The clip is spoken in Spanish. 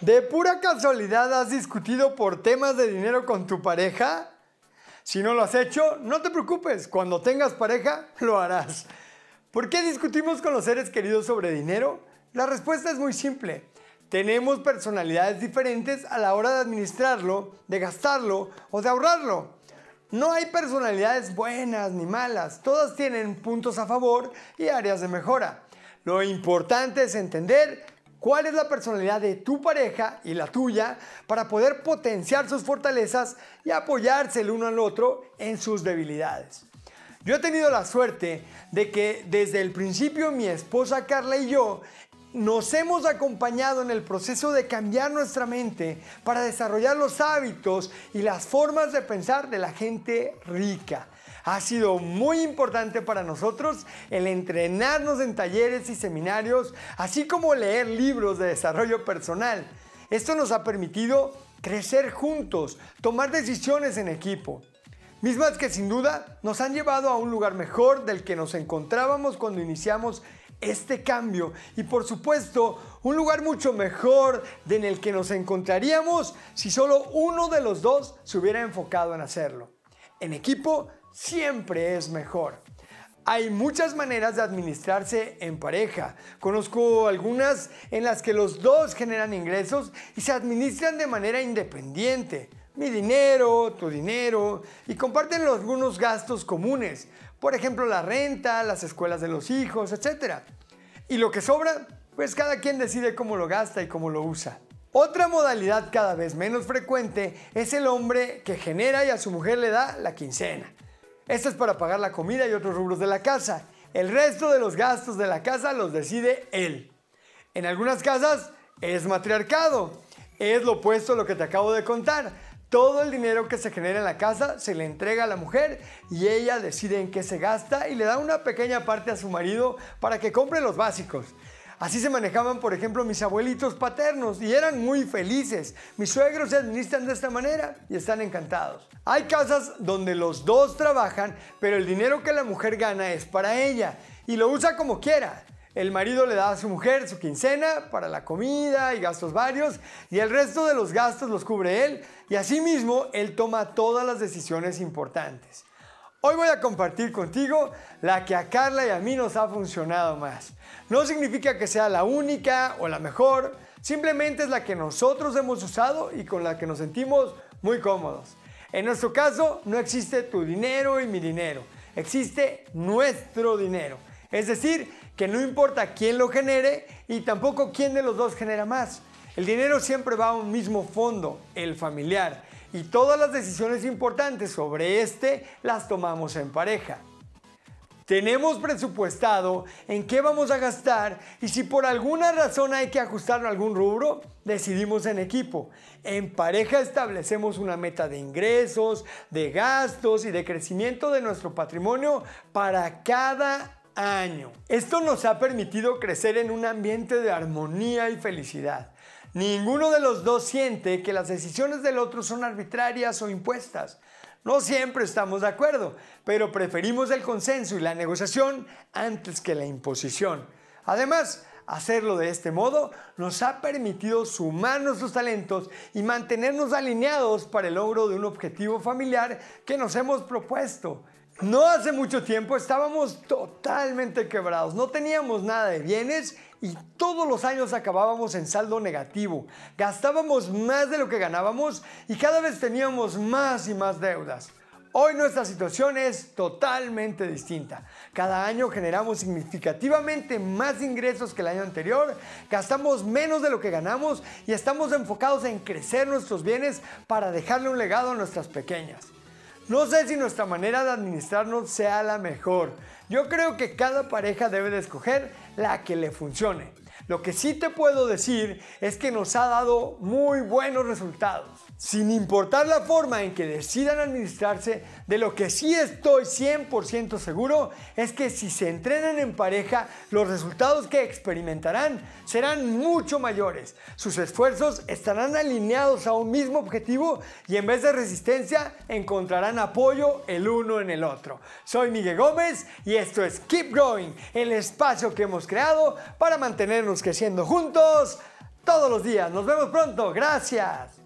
¿De pura casualidad has discutido por temas de dinero con tu pareja? Si no lo has hecho, no te preocupes, cuando tengas pareja, lo harás. ¿Por qué discutimos con los seres queridos sobre dinero? La respuesta es muy simple. Tenemos personalidades diferentes a la hora de administrarlo, de gastarlo o de ahorrarlo. No hay personalidades buenas ni malas, todas tienen puntos a favor y áreas de mejora. Lo importante es entender cuál es la personalidad de tu pareja y la tuya para poder potenciar sus fortalezas y apoyarse el uno al otro en sus debilidades. Yo he tenido la suerte de que desde el principio mi esposa Carla y yo nos hemos acompañado en el proceso de cambiar nuestra mente para desarrollar los hábitos y las formas de pensar de la gente rica ha sido muy importante para nosotros el entrenarnos en talleres y seminarios, así como leer libros de desarrollo personal. Esto nos ha permitido crecer juntos, tomar decisiones en equipo, mismas que sin duda nos han llevado a un lugar mejor del que nos encontrábamos cuando iniciamos este cambio y por supuesto un lugar mucho mejor del el que nos encontraríamos si solo uno de los dos se hubiera enfocado en hacerlo. En equipo siempre es mejor. Hay muchas maneras de administrarse en pareja. Conozco algunas en las que los dos generan ingresos y se administran de manera independiente. Mi dinero, tu dinero, y comparten algunos gastos comunes. Por ejemplo, la renta, las escuelas de los hijos, etc. Y lo que sobra, pues cada quien decide cómo lo gasta y cómo lo usa. Otra modalidad cada vez menos frecuente es el hombre que genera y a su mujer le da la quincena. Esto es para pagar la comida y otros rubros de la casa. El resto de los gastos de la casa los decide él. En algunas casas es matriarcado. Es lo opuesto a lo que te acabo de contar. Todo el dinero que se genera en la casa se le entrega a la mujer y ella decide en qué se gasta y le da una pequeña parte a su marido para que compre los básicos. Así se manejaban, por ejemplo, mis abuelitos paternos y eran muy felices. Mis suegros se administran de esta manera y están encantados. Hay casas donde los dos trabajan, pero el dinero que la mujer gana es para ella y lo usa como quiera. El marido le da a su mujer su quincena para la comida y gastos varios y el resto de los gastos los cubre él y asimismo él toma todas las decisiones importantes. Hoy voy a compartir contigo la que a Carla y a mí nos ha funcionado más. No significa que sea la única o la mejor, simplemente es la que nosotros hemos usado y con la que nos sentimos muy cómodos. En nuestro caso no existe tu dinero y mi dinero, existe nuestro dinero. Es decir, que no importa quién lo genere y tampoco quién de los dos genera más. El dinero siempre va a un mismo fondo, el familiar y todas las decisiones importantes sobre este las tomamos en pareja. Tenemos presupuestado en qué vamos a gastar y si por alguna razón hay que ajustar algún rubro, decidimos en equipo. En pareja establecemos una meta de ingresos, de gastos y de crecimiento de nuestro patrimonio para cada año. Esto nos ha permitido crecer en un ambiente de armonía y felicidad. Ninguno de los dos siente que las decisiones del otro son arbitrarias o impuestas. No siempre estamos de acuerdo, pero preferimos el consenso y la negociación antes que la imposición. Además, hacerlo de este modo nos ha permitido sumar nuestros talentos y mantenernos alineados para el logro de un objetivo familiar que nos hemos propuesto. No hace mucho tiempo estábamos totalmente quebrados, no teníamos nada de bienes y todos los años acabábamos en saldo negativo. Gastábamos más de lo que ganábamos y cada vez teníamos más y más deudas. Hoy nuestra situación es totalmente distinta. Cada año generamos significativamente más ingresos que el año anterior, gastamos menos de lo que ganamos y estamos enfocados en crecer nuestros bienes para dejarle un legado a nuestras pequeñas. No sé si nuestra manera de administrarnos sea la mejor. Yo creo que cada pareja debe de escoger la que le funcione. Lo que sí te puedo decir es que nos ha dado muy buenos resultados. Sin importar la forma en que decidan administrarse, de lo que sí estoy 100% seguro es que si se entrenan en pareja, los resultados que experimentarán serán mucho mayores. Sus esfuerzos estarán alineados a un mismo objetivo y en vez de resistencia encontrarán apoyo el uno en el otro. Soy Miguel Gómez y esto es Keep Growing, el espacio que hemos creado para mantenernos creciendo juntos todos los días. Nos vemos pronto. Gracias.